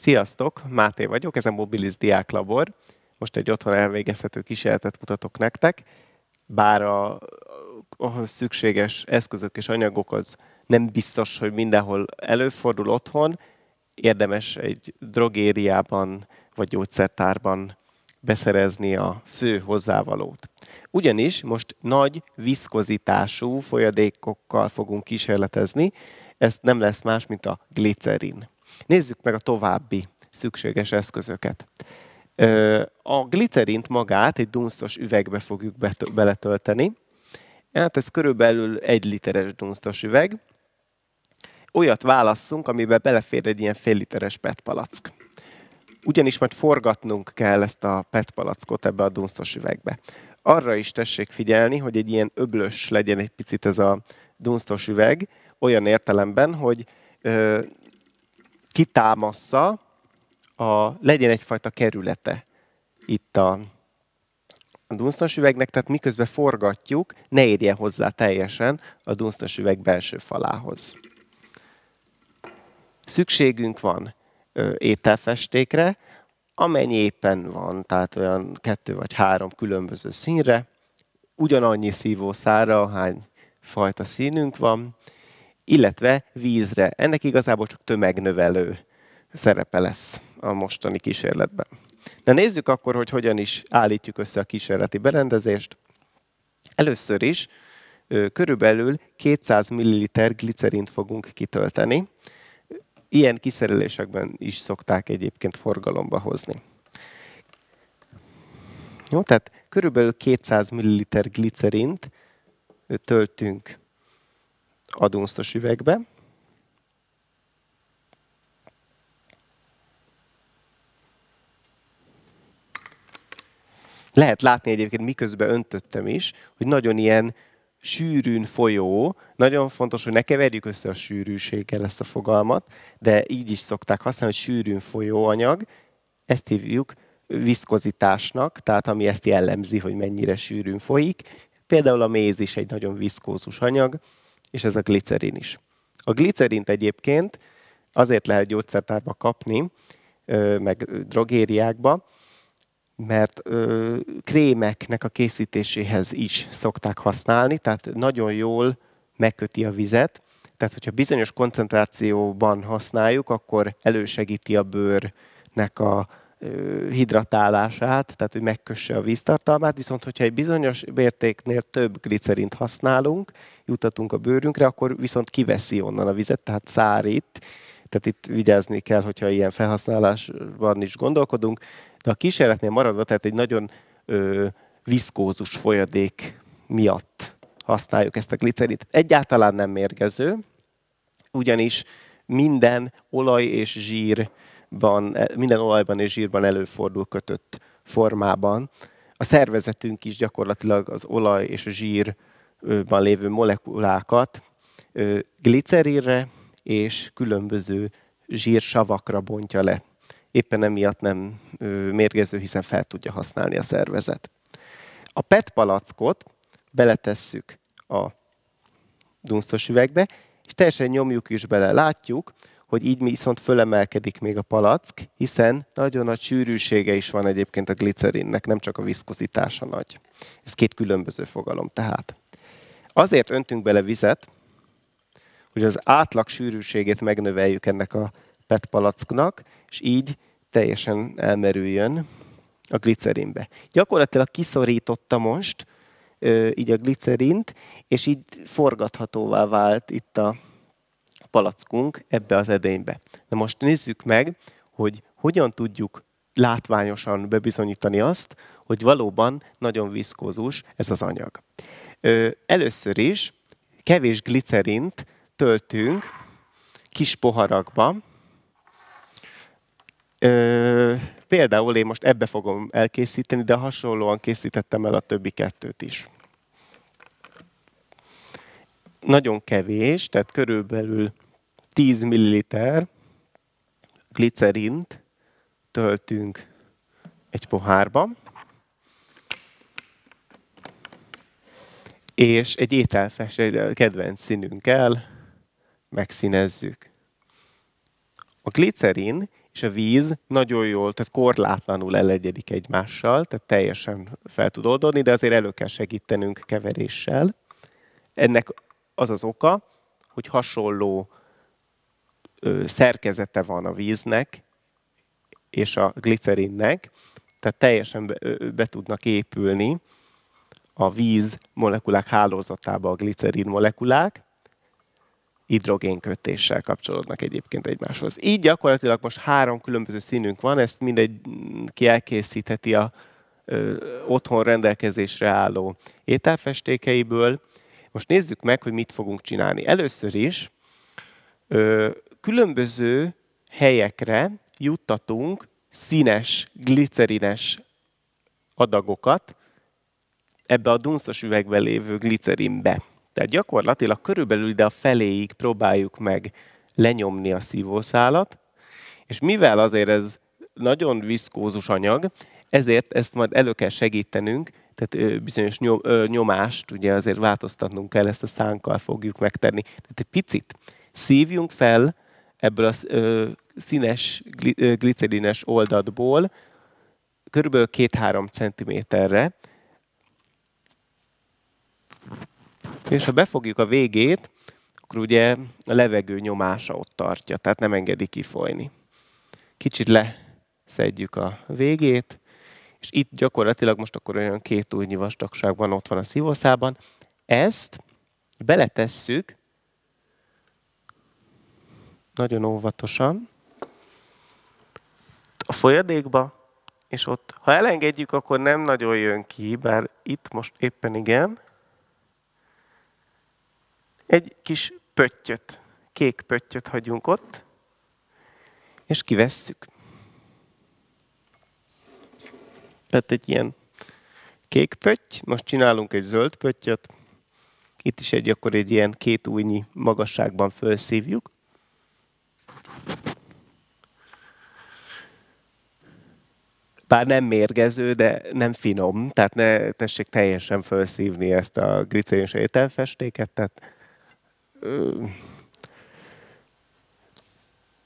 Sziasztok, Máté vagyok, ez a Mobilis Diák Labor. Most egy otthon elvégezhető kísérletet mutatok nektek, bár a, ahhoz szükséges eszközök és anyagok az nem biztos, hogy mindenhol előfordul otthon, érdemes egy drogériában vagy gyógyszertárban beszerezni a fő hozzávalót. Ugyanis most nagy viszkozitású folyadékokkal fogunk kísérletezni, ez nem lesz más, mint a glicerin. Nézzük meg a további szükséges eszközöket. A glicerint magát egy dunsztos üvegbe fogjuk beletölteni. Hát ez körülbelül egy literes dunsztos üveg. Olyat válasszunk, amiben belefér egy ilyen fél literes PET palack. Ugyanis majd forgatnunk kell ezt a PET palackot ebbe a dunsztos üvegbe. Arra is tessék figyelni, hogy egy ilyen öblös legyen egy picit ez a dunsztos üveg, olyan értelemben, hogy kitámassza, a, legyen egyfajta kerülete itt a, a dunsztas üvegnek, tehát miközben forgatjuk, ne érje hozzá teljesen a dunsztas üveg belső falához. Szükségünk van ö, ételfestékre, amennyi éppen van, tehát olyan kettő vagy három különböző színre, ugyanannyi szívószára, hány fajta színünk van, illetve vízre. Ennek igazából csak tömegnövelő szerepe lesz a mostani kísérletben. Na nézzük akkor, hogy hogyan is állítjuk össze a kísérleti berendezést. Először is körülbelül 200 ml glicerint fogunk kitölteni. Ilyen kiszerelésekben is szokták egyébként forgalomba hozni. Jó, tehát körülbelül 200 ml glicerint töltünk adunsztos üvegbe. Lehet látni egyébként, miközben öntöttem is, hogy nagyon ilyen sűrűn folyó, nagyon fontos, hogy ne keverjük össze a sűrűséggel ezt a fogalmat, de így is szokták használni, hogy sűrűn folyó anyag, ezt hívjuk viszkozitásnak, tehát ami ezt jellemzi, hogy mennyire sűrűn folyik. Például a méz is egy nagyon viszkózus anyag, és ez a glicerin is. A glicerint egyébként azért lehet gyógyszertárba kapni, meg drogériákba, mert ö, krémeknek a készítéséhez is szokták használni, tehát nagyon jól megköti a vizet, tehát hogyha bizonyos koncentrációban használjuk, akkor elősegíti a bőrnek a hidratálását, tehát hogy megkösse a víztartalmát, viszont hogyha egy bizonyos mértéknél több glicerint használunk, jutatunk a bőrünkre, akkor viszont kiveszi onnan a vizet, tehát szárít, tehát itt vigyázni kell, hogyha ilyen felhasználásban is gondolkodunk, de a kísérletnél maradva, tehát egy nagyon ö, viszkózus folyadék miatt használjuk ezt a glicerint. Egyáltalán nem mérgező, ugyanis minden olaj és zsír olajban, e, minden olajban és zsírban előfordul kötött formában. A szervezetünk is gyakorlatilag az olaj és a zsírban lévő molekulákat glicerinre és különböző zsírsavakra bontja le. Éppen emiatt nem mérgező, hiszen fel tudja használni a szervezet. A PET palackot beletesszük a dunsztos üvegbe, és teljesen nyomjuk is bele. Látjuk, hogy így mi viszont fölemelkedik még a palack, hiszen nagyon nagy sűrűsége is van egyébként a glicerinnek, nem csak a viszkozitása nagy. Ez két különböző fogalom tehát. Azért öntünk bele vizet, hogy az átlag sűrűségét megnöveljük ennek a PET palacknak, és így teljesen elmerüljön a glicerinbe. Gyakorlatilag kiszorította most így a glicerint, és így forgathatóvá vált itt a palackunk ebbe az edénybe. Na most nézzük meg, hogy hogyan tudjuk látványosan bebizonyítani azt, hogy valóban nagyon viszkózus ez az anyag. Ö, először is kevés glicerint töltünk kis poharakba. Ö, például én most ebbe fogom elkészíteni, de hasonlóan készítettem el a többi kettőt is. Nagyon kevés, tehát körülbelül 10 ml glicerint töltünk egy pohárba, és egy ételfest, egy kedvenc színünkkel megszínezzük. A glicerin és a víz nagyon jól, tehát korlátlanul elegyedik egymással, tehát teljesen fel tud oldani, de azért elő kell segítenünk keveréssel. Ennek az az oka, hogy hasonló szerkezete van a víznek és a glicerinnek, tehát teljesen be, be tudnak épülni a víz molekulák hálózatába a glicerin molekulák, hidrogénkötéssel kapcsolódnak egyébként egymáshoz. Így gyakorlatilag most három különböző színünk van, ezt ki elkészítheti a ö, otthon rendelkezésre álló ételfestékeiből. Most nézzük meg, hogy mit fogunk csinálni. Először is ö, különböző helyekre juttatunk színes, glicerines adagokat ebbe a dunszos üvegben lévő glicerinbe. Tehát gyakorlatilag körülbelül ide a feléig próbáljuk meg lenyomni a szívószálat, és mivel azért ez nagyon viszkózus anyag, ezért ezt majd elő kell segítenünk, tehát bizonyos nyomást, ugye azért változtatnunk kell, ezt a szánkkal fogjuk megtenni. Tehát egy picit szívjunk fel ebből a színes glicerines oldatból körülbelül 2-3 centiméterre. És ha befogjuk a végét, akkor ugye a levegő nyomása ott tartja, tehát nem engedi kifolyni. Kicsit leszedjük a végét, és itt gyakorlatilag most akkor olyan két újnyi vastagságban ott van a szívószában. Ezt beletesszük nagyon óvatosan a folyadékba, és ott, ha elengedjük, akkor nem nagyon jön ki, bár itt most éppen igen, egy kis pöttyöt, kék pöttyöt hagyunk ott, és kivesszük. Tehát egy ilyen kék pötty, most csinálunk egy zöld pöttyöt, itt is egy, akkor egy ilyen két újnyi magasságban felszívjuk, bár nem mérgező, de nem finom, tehát ne tessék teljesen felszívni ezt a glicéns ételfestéket, tehát ö,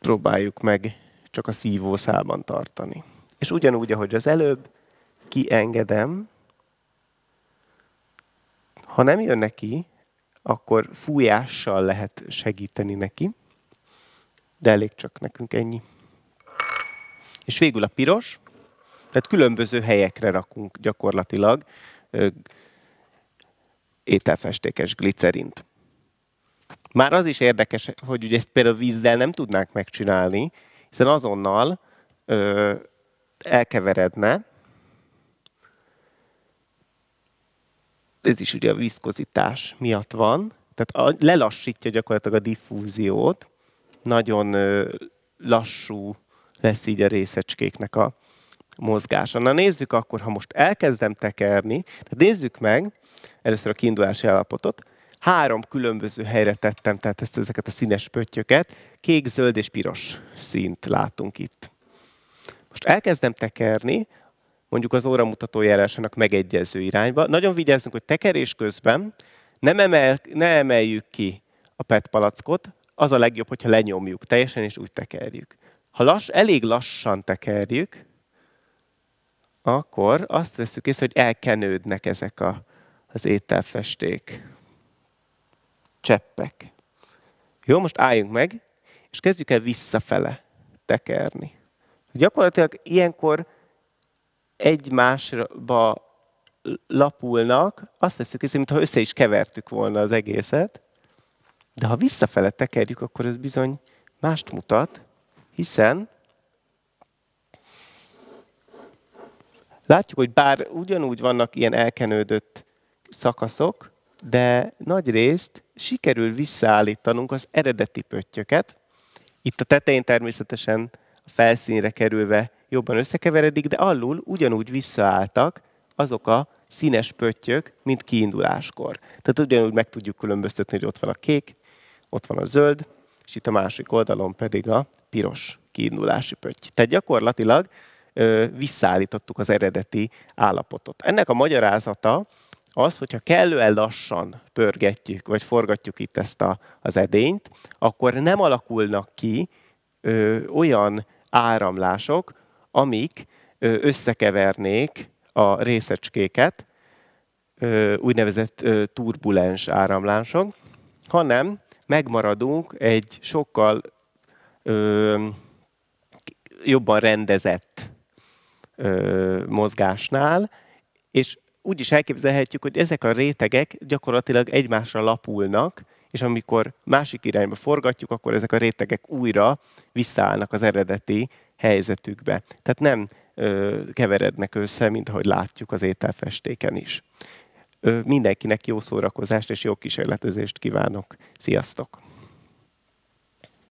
próbáljuk meg csak a szívószálban tartani. És ugyanúgy, ahogy az előbb, kiengedem, ha nem jön neki, akkor fújással lehet segíteni neki, de elég csak nekünk ennyi. És végül a piros, tehát különböző helyekre rakunk gyakorlatilag ö, ételfestékes glicerint. Már az is érdekes, hogy ugye ezt például vízzel nem tudnák megcsinálni, hiszen azonnal ö, elkeveredne. Ez is ugye a viszkozitás miatt van. Tehát a, lelassítja gyakorlatilag a diffúziót. Nagyon ö, lassú lesz így a részecskéknek a mozgása. Na nézzük akkor, ha most elkezdem tekerni, tehát nézzük meg először a kiindulási állapotot. Három különböző helyre tettem, tehát ezt, ezeket a színes pöttyöket. Kék, zöld és piros színt látunk itt. Most elkezdem tekerni, mondjuk az óramutató járásának megegyező irányba. Nagyon vigyázzunk, hogy tekerés közben nem emel, ne emeljük ki a PET palackot, az a legjobb, hogyha lenyomjuk teljesen, és úgy tekerjük. Ha lass, elég lassan tekerjük, akkor azt veszük észre, hogy elkenődnek ezek a, az ételfesték. Cseppek. Jó, most álljunk meg, és kezdjük el visszafele tekerni. Gyakorlatilag ilyenkor egymásba lapulnak, azt veszük észre, mintha össze is kevertük volna az egészet, de ha visszafele tekerjük, akkor ez bizony mást mutat, hiszen Látjuk, hogy bár ugyanúgy vannak ilyen elkenődött szakaszok, de nagy részt sikerül visszaállítanunk az eredeti pöttyöket. Itt a tetején természetesen a felszínre kerülve jobban összekeveredik, de alul ugyanúgy visszaálltak azok a színes pöttyök, mint kiinduláskor. Tehát ugyanúgy meg tudjuk különböztetni, hogy ott van a kék, ott van a zöld, és itt a másik oldalon pedig a piros kiindulási pötty. Tehát gyakorlatilag visszaállítottuk az eredeti állapotot. Ennek a magyarázata az, hogyha kellően lassan pörgetjük, vagy forgatjuk itt ezt a, az edényt, akkor nem alakulnak ki ö, olyan áramlások, amik ö, összekevernék a részecskéket, ö, úgynevezett ö, turbulens áramlások, hanem megmaradunk egy sokkal ö, jobban rendezett ö, mozgásnál, és úgy is elképzelhetjük, hogy ezek a rétegek gyakorlatilag egymásra lapulnak, és amikor másik irányba forgatjuk, akkor ezek a rétegek újra visszaállnak az eredeti helyzetükbe. Tehát nem ö, keverednek össze, mint ahogy látjuk az ételfestéken is. Ö, mindenkinek jó szórakozást és jó kísérletezést kívánok. Sziasztok!